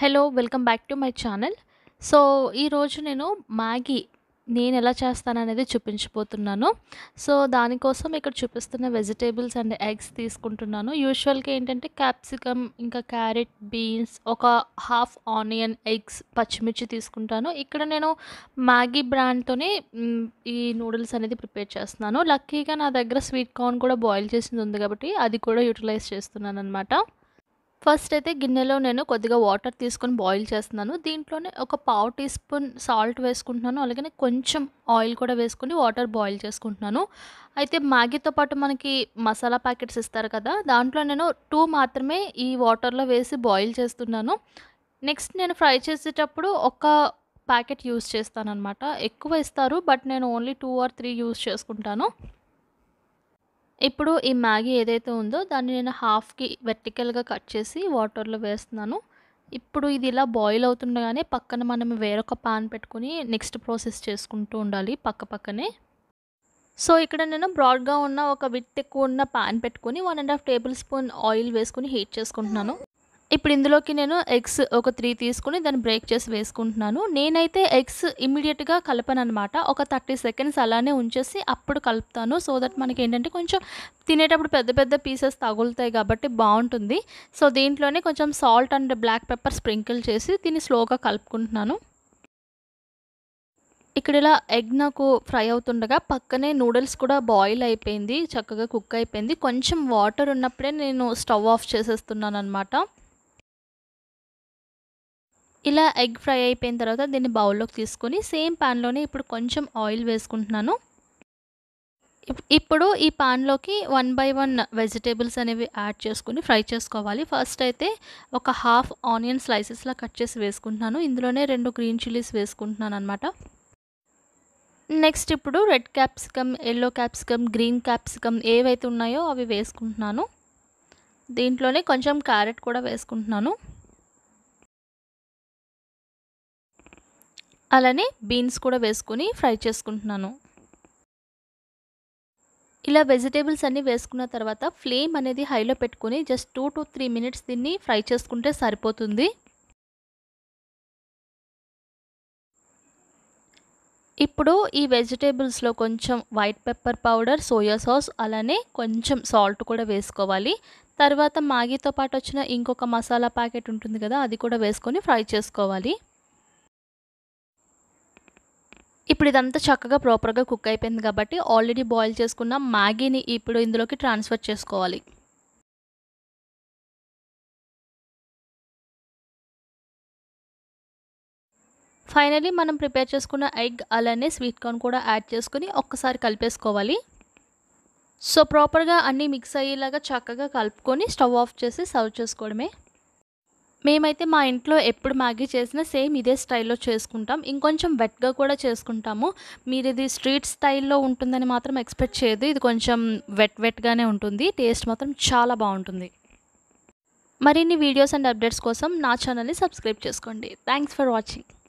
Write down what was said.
hello welcome back to my channel so ఈరోజు నేను Maggi నేను ఎలా చేస్తాననేది చూపించబోతున్నాను సో దానికోసం ఇక్కడ చూపిస్తున్న వెజిటేబుల్స్ అండ్ ఎగ్స్ తీసుకుంటున్నాను యూజువల్గా ఏంటంటే క్యాప్సికమ్ ఇంకా క్యారెట్ బీన్స్ ఒక హాఫ్ ఆనియన్ ఎగ్స్ పచ్చిమిర్చి తీసుకుంటాను ఇక్కడ నేను మ్యాగీ బ్రాండ్తోనే ఈ నూడిల్స్ అనేది ప్రిపేర్ చేస్తున్నాను లక్కీగా నా దగ్గర స్వీట్ కార్న్ కూడా బాయిల్ చేసింది ఉంది కాబట్టి అది కూడా యూటిలైజ్ చేస్తున్నాను అనమాట ఫస్ట్ అయితే గిన్నెలో నేను కొద్దిగా వాటర్ తీసుకొని బాయిల్ చేస్తున్నాను దీంట్లోనే ఒక పావు టీ స్పూన్ సాల్ట్ వేసుకుంటున్నాను అలాగే కొంచెం ఆయిల్ కూడా వేసుకుని వాటర్ బాయిల్ చేసుకుంటున్నాను అయితే మ్యాగీతో పాటు మనకి మసాలా ప్యాకెట్స్ ఇస్తారు కదా దాంట్లో నేను టూ మాత్రమే ఈ వాటర్లో వేసి బాయిల్ చేస్తున్నాను నెక్స్ట్ నేను ఫ్రై చేసేటప్పుడు ఒక ప్యాకెట్ యూస్ చేస్తానన్నమాట ఎక్కువ ఇస్తారు బట్ నేను only two or three use చేసుకుంటాను ఇప్పుడు ఈ మ్యాగీ ఏదైతే ఉందో దాన్ని నేను హాఫ్కి వెర్టికల్గా కట్ చేసి వాటర్లో వేస్తున్నాను ఇప్పుడు ఇది ఇలా బాయిల్ అవుతుండగానే పక్కన మనం వేరొక పాన్ పెట్టుకుని నెక్స్ట్ ప్రాసెస్ చేసుకుంటూ ఉండాలి పక్క పక్కనే సో ఇక్కడ నేను బ్రాడ్గా ఉన్న ఒక విత్ ఎక్కువ ఉన్న పాన్ పెట్టుకుని one and half tablespoon oil వేసుకుని హీట్ చేసుకుంటున్నాను ఇప్పుడు ఇందులోకి నేను ఎగ్స్ ఒక త్రీ తీసుకుని దాన్ని బ్రేక్ చేసి వేసుకుంటున్నాను నేనైతే ఎగ్స్ ఇమీడియట్గా కలపను అనమాట ఒక థర్టీ సెకండ్స్ అలానే ఉంచేసి అప్పుడు కలుపుతాను సో దట్ మనకి ఏంటంటే కొంచెం తినేటప్పుడు పెద్ద పెద్ద పీసెస్ తగులుతాయి కాబట్టి బాగుంటుంది సో దీంట్లోనే కొంచెం salt and black pepper sprinkle చేసి దీన్ని స్లోగా కలుపుకుంటున్నాను ఇక్కడ ఇలా ఎగ్ నాకు ఫ్రై అవుతుండగా పక్కనే నూడిల్స్ కూడా బాయిల్ అయిపోయింది చక్కగా కుక్ అయిపోయింది కొంచెం వాటర్ ఉన్నప్పుడే నేను స్టవ్ ఆఫ్ చేసేస్తున్నాను అనమాట ఇలా ఎగ్ ఫ్రై అయిపోయిన తర్వాత దీన్ని బౌల్లోకి తీసుకొని సేమ్ ప్యాన్లోనే ఇప్పుడు కొంచెం ఆయిల్ వేసుకుంటున్నాను ఇప్పుడు ఈ పాన్లోకి వన్ బై వన్ వెజిటేబుల్స్ అనేవి యాడ్ చేసుకుని ఫ్రై చేసుకోవాలి ఫస్ట్ అయితే ఒక హాఫ్ ఆనియన్ స్లైసెస్లా కట్ చేసి వేసుకుంటున్నాను ఇందులోనే రెండు గ్రీన్ చిల్లీస్ వేసుకుంటున్నాను అనమాట నెక్స్ట్ ఇప్పుడు red capsicum yellow capsicum green capsicum ఏవైతే ఉన్నాయో అవి వేసుకుంటున్నాను దీంట్లోనే కొంచెం క్యారెట్ కూడా వేసుకుంటున్నాను అలానే బీన్స్ కూడా వేసుకుని ఫ్రై చేసుకుంటున్నాను ఇలా వెజిటేబుల్స్ అన్నీ వేసుకున్న తర్వాత ఫ్లేమ్ అనేది హైలో పెట్టుకుని just two to three minutes దీన్ని ఫ్రై చేసుకుంటే సరిపోతుంది ఇప్పుడు ఈ వెజిటేబుల్స్లో కొంచెం white pepper powder soya sauce అలానే కొంచెం సాల్ట్ కూడా వేసుకోవాలి తర్వాత మాగీతో పాటు వచ్చిన ఇంకొక మసాలా ప్యాకెట్ ఉంటుంది కదా అది కూడా వేసుకొని ఫ్రై చేసుకోవాలి ఇప్పుడు ఇదంతా చక్కగా ప్రాపర్గా కుక్ అయిపోయింది కాబట్టి ఆల్రెడీ బాయిల్ చేసుకున్న మ్యాగీని ఇప్పుడు ఇందులోకి ట్రాన్స్ఫర్ చేసుకోవాలి ఫైనలీ మనం ప్రిపేర్ చేసుకున్న ఎగ్ అలానే స్వీట్ కార్న్ కూడా యాడ్ చేసుకుని ఒక్కసారి కలిపేసుకోవాలి సో ప్రాపర్గా అన్నీ మిక్స్ అయ్యేలాగా చక్కగా కలుపుకొని స్టవ్ ఆఫ్ చేసి సర్వ్ చేసుకోవడమే మేమైతే మా ఇంట్లో ఎప్పుడు మ్యాగీ చేసినా సేమ్ ఇదే స్టైల్లో చేసుకుంటాం ఇంకొంచెం వెట్గా కూడా చేసుకుంటాము మీరు ఇది స్ట్రీట్ స్టైల్లో ఉంటుందని మాత్రం ఎక్స్పెక్ట్ చేయదు ఇది కొంచెం వెట్ వెట్గానే ఉంటుంది టేస్ట్ మాత్రం చాలా బాగుంటుంది మరిన్ని వీడియోస్ అండ్ అప్డేట్స్ కోసం నా ఛానల్ని సబ్స్క్రైబ్ చేసుకోండి థ్యాంక్స్ ఫర్ వాచింగ్